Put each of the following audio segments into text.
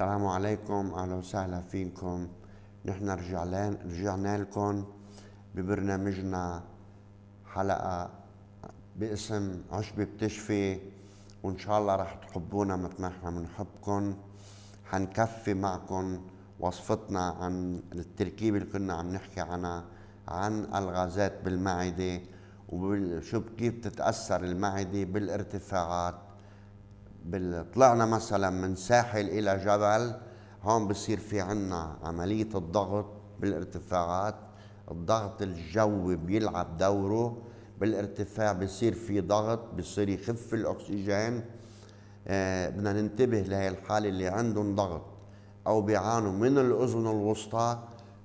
السلام عليكم اهلا وسهلا فيكم نحن رجعنا رجعنا لكم ببرنامجنا حلقه باسم عشبه بتشفي وان شاء الله رح تحبونا مثل ما احنا بنحبكم حنكفي معكم وصفتنا عن التركيبه اللي كنا عم نحكي عنها عن الغازات بالمعده وشو كيف بتتاثر المعده بالارتفاعات طلعنا مثلا من ساحل الى جبل هون بصير في عنا عملية الضغط بالارتفاعات الضغط الجوي بيلعب دوره بالارتفاع بصير في ضغط بصير يخف الأكسجين آه بدنا ننتبه لهي الحالة اللي عندهم ضغط أو بيعانوا من الأذن الوسطى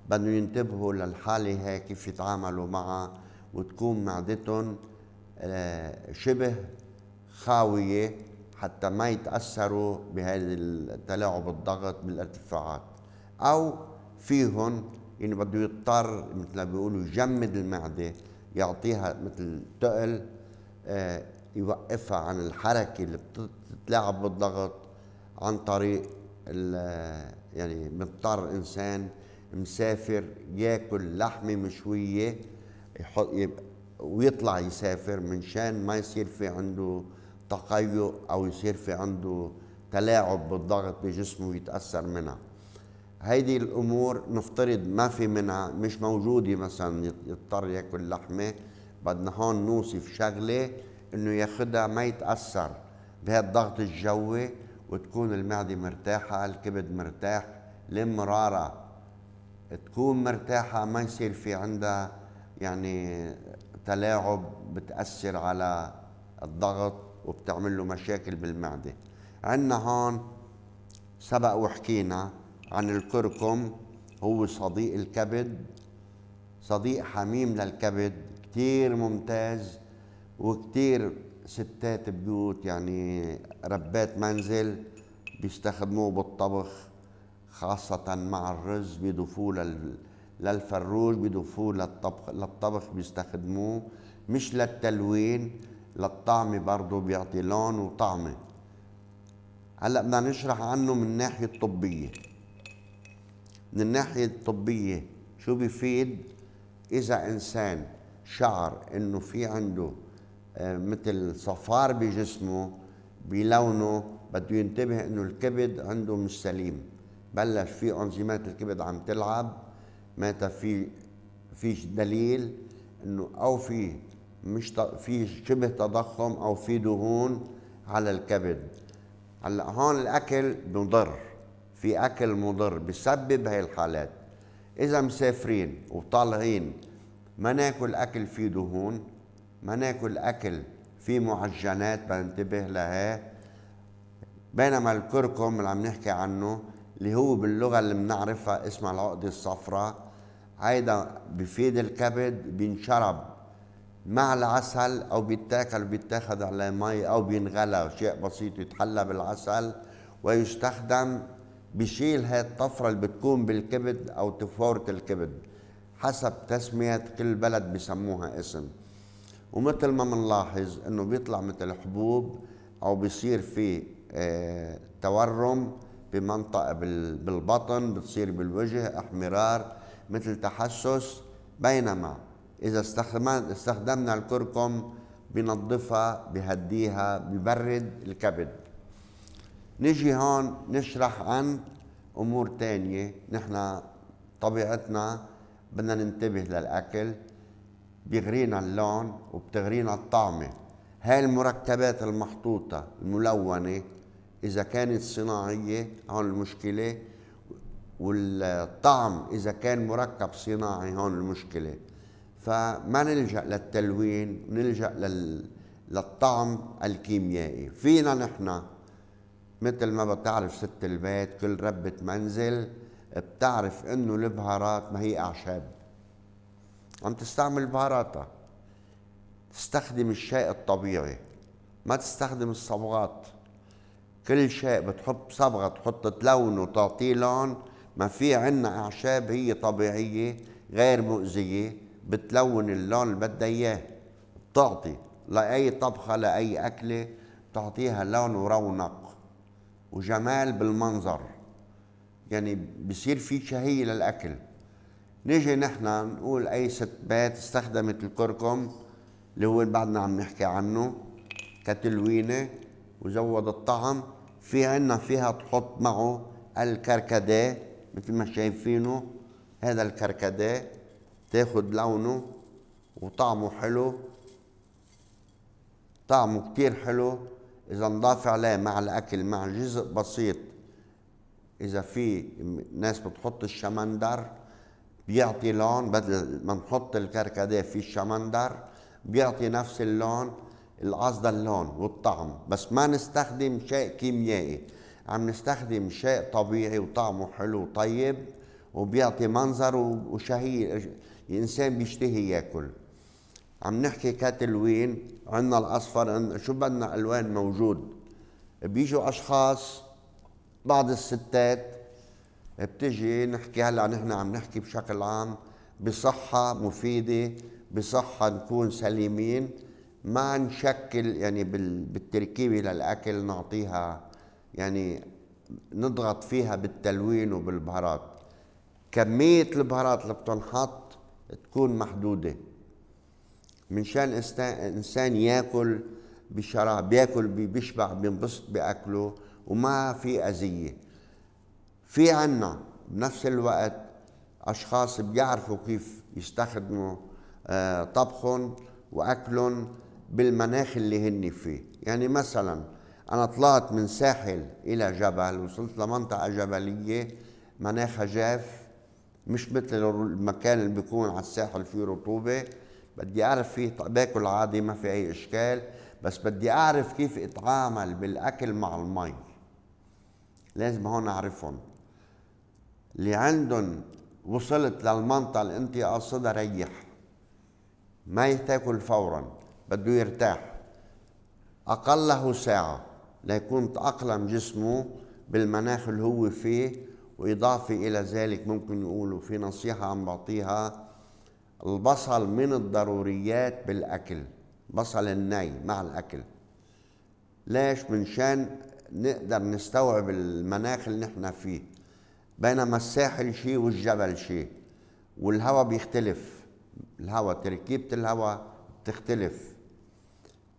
بدهم ينتبهوا للحالة هي كيف يتعاملوا معها وتكون معدتهم آه شبه خاوية حتى ما يتاثروا بهذا التلاعب الضغط بالارتفاعات او فيهم يعني بده يضطر مثل ما بيقولوا يجمد المعده يعطيها مثل تقل آه، يوقفها عن الحركه اللي بتتلاعب بالضغط عن طريق آه، يعني مضطر انسان مسافر ياكل لحمه مشويه يحط ويطلع يسافر من شان ما يصير في عنده تقيؤ او يصير في عنده تلاعب بالضغط بجسمه يتاثر منها هيدي الامور نفترض ما في منها مش موجوده مثلا يضطر ياكل لحمه بدنا هون نوصف شغله انه ياخذها ما يتاثر بهالضغط الجوي وتكون المعده مرتاحه الكبد مرتاح المراره تكون مرتاحه ما يصير في عندها يعني تلاعب بتاثر على الضغط وبتعمل له مشاكل بالمعدة عندنا هون سبق وحكينا عن الكركم هو صديق الكبد صديق حميم للكبد كتير ممتاز وكتير ستات بيوت يعني ربات منزل بيستخدموه بالطبخ خاصة مع الرز بيضيفوه للفروج بيضيفوه للطبخ للطبخ بيستخدموه مش للتلوين للطعم برضه بيعطي لون وطعمه هلا بدنا نشرح عنه من الناحيه الطبيه من الناحيه الطبيه شو بيفيد اذا انسان شعر انه في عنده آه، مثل صفار بجسمه بلونه بده ينتبه انه الكبد عنده مش سليم بلش في انزيمات الكبد عم تلعب متى في فيش دليل انه او في مش في شبه تضخم او في دهون على الكبد هلا هون الاكل مضر في اكل مضر بسبب هاي الحالات اذا مسافرين وطالعين ما ناكل اكل فيه دهون ما ناكل اكل فيه معجنات بنتبه لها بينما الكركم اللي عم نحكي عنه اللي هو باللغه اللي بنعرفها اسمها العقده الصفراء هيدا بفيد الكبد بينشرب مع العسل او بيتاكل بيتاخذ على مي او بينغلى شيء بسيط يتحلى بالعسل ويستخدم بشيل هاي الطفره اللي بتكون بالكبد او تفوره الكبد حسب تسميه كل بلد بسموها اسم ومثل ما بنلاحظ انه بيطلع مثل حبوب او بيصير في اه تورم بمنطقه بالبطن بتصير بالوجه احمرار مثل تحسس بينما إذا استخدمنا الكركم بنظفها بهديها ببرد الكبد نجي هون نشرح عن أمور تانية نحن طبيعتنا بدنا ننتبه للأكل بيغرينا اللون وبتغرينا الطعمة هاي المركبات المحطوطة الملونة إذا كانت صناعية هون المشكلة والطعم إذا كان مركب صناعي هون المشكلة فما نلجا للتلوين نلجا لل... للطعم الكيميائي فينا نحن مثل ما بتعرف ست البيت كل ربة منزل بتعرف انه البهارات ما هي اعشاب عم تستعمل بهاراتها تستخدم الشيء الطبيعي ما تستخدم الصبغات كل شيء بتحط صبغه تحط تلونه تعطيه لون ما في عنا اعشاب هي طبيعيه غير مؤذيه بتلون اللون اللي بدها اياه بتعطي لاي طبخه لاي اكله بتعطيها لون ورونق وجمال بالمنظر يعني بصير في شهيه للاكل نيجي نحن نقول اي ست بيت استخدمت الكركم اللي هو بعدنا عم نحكي عنه كتلوينه وزود الطعم في عنا فيها تحط معه الكركديه مثل ما شايفينه هذا الكركديه تاخد لونه وطعمه حلو طعمه كتير حلو اذا نضاف عليه مع الاكل مع جزء بسيط اذا في ناس بتحط الشمندر بيعطي لون بدل ما نحط الكركديه في الشمندر بيعطي نفس اللون القصد اللون والطعم بس ما نستخدم شيء كيميائي عم نستخدم شيء طبيعي وطعمه حلو وطيب وبيعطي منظر وشهيه الانسان بيشتهي ياكل عم نحكي كتلوين عندنا الاصفر عن شو بدنا الوان موجود بيجوا اشخاص بعض الستات بتجي نحكي هلا نحن عم نحكي بشكل عام بصحه مفيده بصحه نكون سليمين ما نشكل يعني بالتركيبه للاكل نعطيها يعني نضغط فيها بالتلوين وبالبهارات كميه البهارات اللي بتنحط تكون محدودة من شان إنسان ياكل بشراب بياكل بيشبع بينبسط بأكله وما في أذية في عنا بنفس الوقت أشخاص بيعرفوا كيف يستخدموا آه، طبخهم وأكلهم بالمناخ اللي هن فيه يعني مثلا أنا طلعت من ساحل إلى جبل وصلت لمنطقة جبلية مناخها جاف مش مثل المكان اللي بيكون على الساحل فيه رطوبة بدي أعرف فيه باكل عادي ما في أي إشكال بس بدي أعرف كيف أتعامل بالأكل مع المي لازم هون أعرفهم اللي عندهم وصلت للمنطقة اللي أنت قصدها ريح ما يتاكل فورا بده يرتاح أقله ساعة ليكون تأقلم جسمه بالمناخ اللي هو فيه وإضافة إلى ذلك ممكن يقولوا في نصيحة عم بعطيها البصل من الضروريات بالأكل بصل الني مع الأكل ليش منشان نقدر نستوعب المناخ اللي نحن فيه بينما الساحل شيء والجبل شيء والهواء بيختلف الهواء تركيبة الهواء بتختلف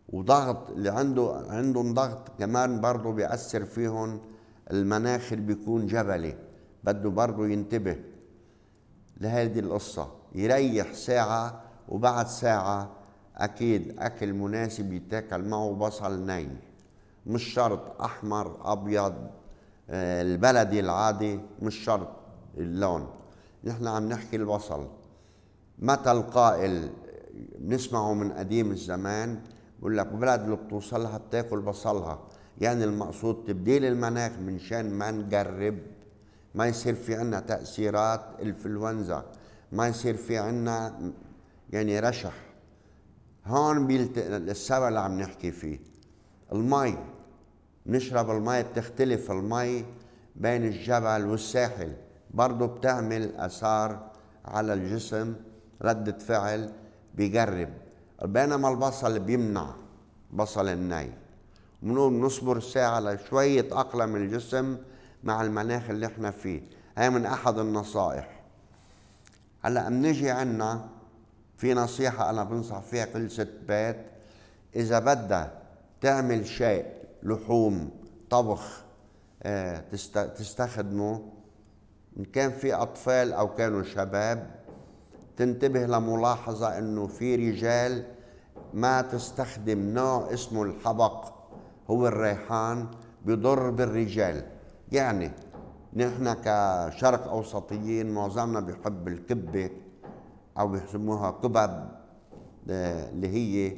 وضغط اللي عنده عندهم ضغط كمان برضه بيأثر فيهم المناخ اللي بيكون جبلي بده برضه ينتبه لهذه القصة يريح ساعة وبعد ساعة أكيد أكل مناسب يتاكل معه بصل ني مش شرط أحمر أبيض آه، البلدي العادي مش شرط اللون نحن عم نحكي البصل متى القائل بنسمعه من قديم الزمان بقول لك بلد اللي بتوصلها بتاكل بصلها يعني المقصود تبديل المناخ من شان ما نقرب ما يصير في عنا تأثيرات إنفلونزا ما يصير في عنا يعني رشح هون بيلت... السبب اللي عم نحكي فيه المي نشرب المي بتختلف المي بين الجبل والساحل برضه بتعمل أثار على الجسم ردة فعل بيقرب بينما البصل بيمنع بصل الني بنقوم نصبر ساعة على شوية أقلم الجسم مع المناخ اللي احنا فيه هي من أحد النصائح هلا بنجي عنا في نصيحة أنا بنصح فيها كل ست بيت إذا بدها تعمل شيء لحوم طبخ آه، تستخدمه إن كان في أطفال أو كانوا شباب تنتبه لملاحظة إنه في رجال ما تستخدم نوع اسمه الحبق هو الريحان بضر بالرجال يعني نحن كشرق أوسطيين معظمنا بيحب الكبة أو بيسموها كبب آه، اللي هي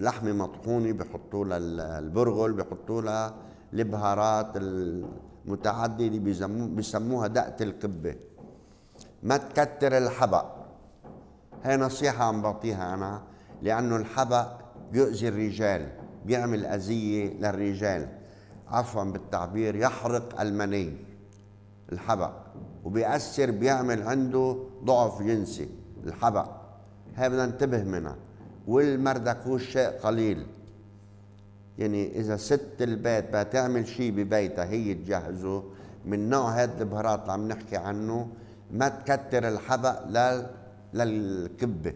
لحمة مطحونة بيحطوا لها البرغل بيحطوا لها البهارات المتعددة بيسموها دقة الكبة ما تكتر الحبق هي نصيحة عم بعطيها أنا لأنه الحبق يؤذي الرجال بيعمل أذية للرجال عفوا بالتعبير يحرق المني الحبق وبيأثر بيعمل عنده ضعف جنسي الحبق هاي بدنا ننتبه منها والمردكوش شيء قليل يعني إذا ست البيت بدها تعمل شيء ببيتها هي تجهزه من نوع هاد البهارات اللي عم نحكي عنه ما تكتر الحبق لل... للكبة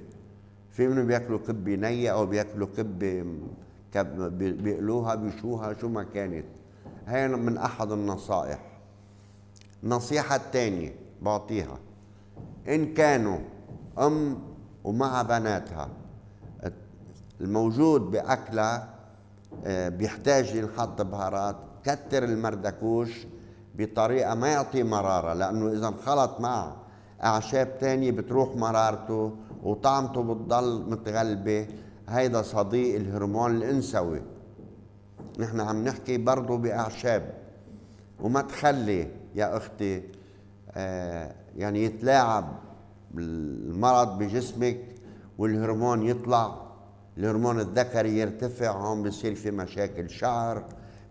في منهم بياكلوا كبة نية أو بياكلوا كبة بيقلوها بيشوها شو ما كانت هي من احد النصائح النصيحة الثانية بعطيها ان كانوا ام ومع بناتها الموجود باكلها آه، بيحتاج ينحط بهارات كتر المردكوش بطريقة ما يعطي مرارة لأنه إذا انخلط مع أعشاب تانية بتروح مرارته وطعمته بتضل متغلبة هيدا صديق الهرمون الانثوي نحن عم نحكي برضه بأعشاب وما تخلي يا أختي آه يعني يتلاعب المرض بجسمك والهرمون يطلع الهرمون الذكري يرتفع هون بصير في مشاكل شعر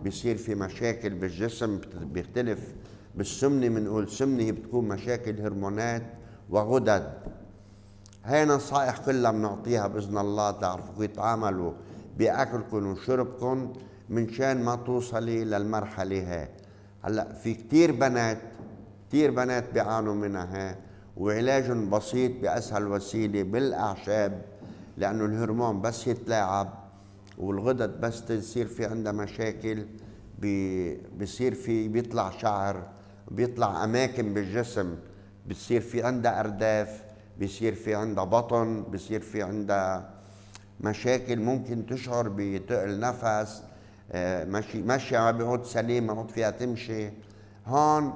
بصير في مشاكل بالجسم بيختلف بالسمنة بنقول سمنة بتكون مشاكل هرمونات وغدد هاي نصائح كلها بنعطيها باذن الله تعرفوا تتعاملوا باكلكم وشربكم من شان ما توصلي للمرحله هاي هلا في كثير بنات كثير بنات بيعانوا منها هاي بسيط باسهل وسيله بالاعشاب لانه الهرمون بس يتلاعب والغدد بس تصير في عندها مشاكل بصير في بيطلع شعر بيطلع اماكن بالجسم بتصير في عندها ارداف بيصير في عندها بطن بيصير في عندها مشاكل ممكن تشعر بتقل نفس آه، ماشي ماشية ما بيعود سليم ما فيها تمشي هون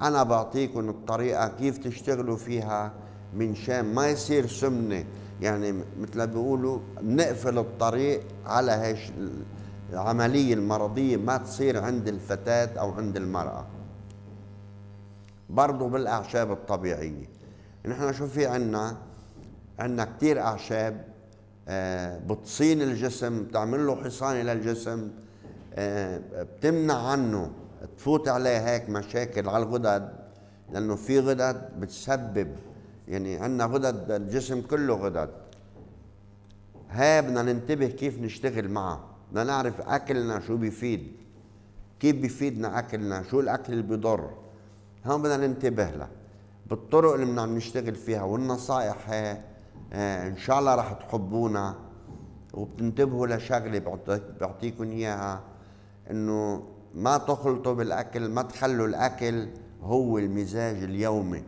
أنا بعطيكم الطريقة كيف تشتغلوا فيها من شان ما يصير سمنة يعني مثل ما بيقولوا بنقفل الطريق على هيش العملية المرضية ما تصير عند الفتاة أو عند المرأة برضو بالأعشاب الطبيعية نحن شو في عنا عنا كثير اعشاب آه، بتصين الجسم بتعمل له حصانه للجسم آه، بتمنع عنه تفوت عليه هيك مشاكل على الغدد لانه في غدد بتسبب يعني عندنا غدد الجسم كله غدد هاي بدنا ننتبه كيف نشتغل معه بدنا نعرف اكلنا شو بيفيد كيف بيفيدنا اكلنا شو الاكل اللي بيضر هون بدنا ننتبه له بالطرق اللي بنعم عم نشتغل فيها والنصائح هي آه، آه، ان شاء الله رح تحبونا وبتنتبهوا لشغله بعطيكم اياها انه ما تخلطوا بالاكل ما تخلوا الاكل هو المزاج اليومي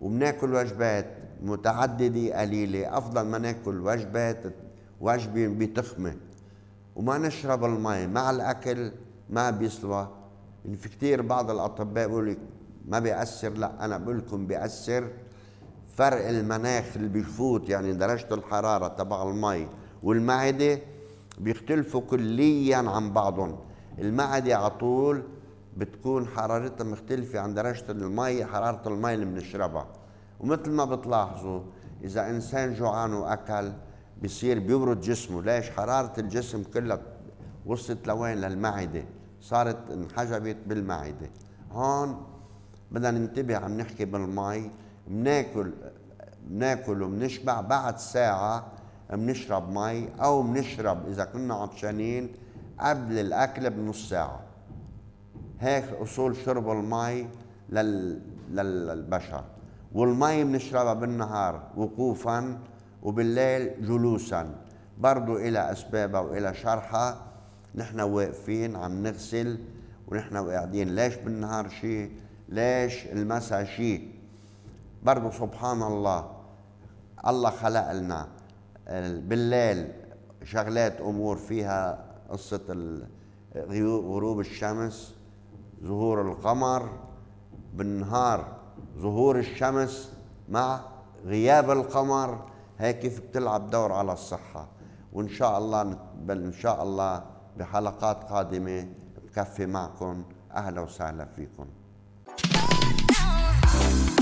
وبناكل وجبات متعدده قليله افضل ما ناكل وجبات وجبه بتخمه وما نشرب المي مع الاكل ما بيسوى يعني في كثير بعض الاطباء بيقولوا ما بيأثر لا أنا بقول لكم بيأثر فرق المناخ اللي بيفوت يعني درجة الحرارة تبع المي والمعدة بيختلفوا كليا عن بعضهم المعدة على طول بتكون حرارتها مختلفة عن درجة المي حرارة المي اللي بنشربها ومثل ما بتلاحظوا إذا إنسان جوعان وأكل بصير بيبرد جسمه ليش حرارة الجسم كلها وصلت لوين للمعدة صارت انحجبت بالمعدة هون بدنا ننتبه عم نحكي بالمي بناكل بناكل وبنشبع بعد ساعة بنشرب مي أو بنشرب إذا كنا عطشانين قبل الأكل بنص ساعة هيك أصول شرب المي لل... للبشر والمي بنشربها بالنهار وقوفا وبالليل جلوسا برضو إلى أسبابها وإلى شرحها نحن واقفين عم نغسل ونحن قاعدين ليش بالنهار شيء ليش المسا شيء برضه سبحان الله الله خلق لنا بالليل شغلات امور فيها قصه غروب الشمس ظهور القمر بالنهار ظهور الشمس مع غياب القمر هيك كيف بتلعب دور على الصحه وان شاء الله بل ان شاء الله بحلقات قادمه بكفي معكم اهلا وسهلا فيكم you